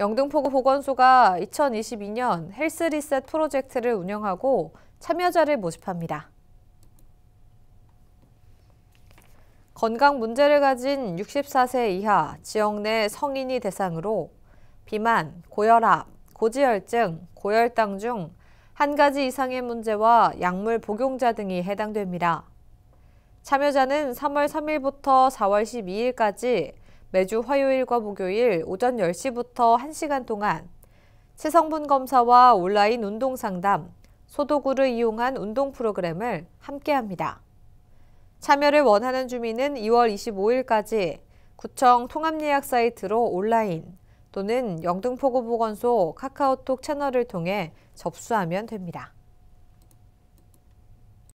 영등포구 보건소가 2022년 헬스 리셋 프로젝트를 운영하고 참여자를 모집합니다. 건강 문제를 가진 64세 이하 지역 내 성인이 대상으로 비만, 고혈압, 고지혈증, 고혈당 중 한 가지 이상의 문제와 약물 복용자 등이 해당됩니다. 참여자는 3월 3일부터 4월 12일까지 매주 화요일과 목요일 오전 10시부터 1시간 동안 체성분 검사와 온라인 운동 상담, 소도구를 이용한 운동 프로그램을 함께합니다. 참여를 원하는 주민은 2월 25일까지 구청 통합예약 사이트로 온라인 또는 영등포구보건소 카카오톡 채널을 통해 접수하면 됩니다.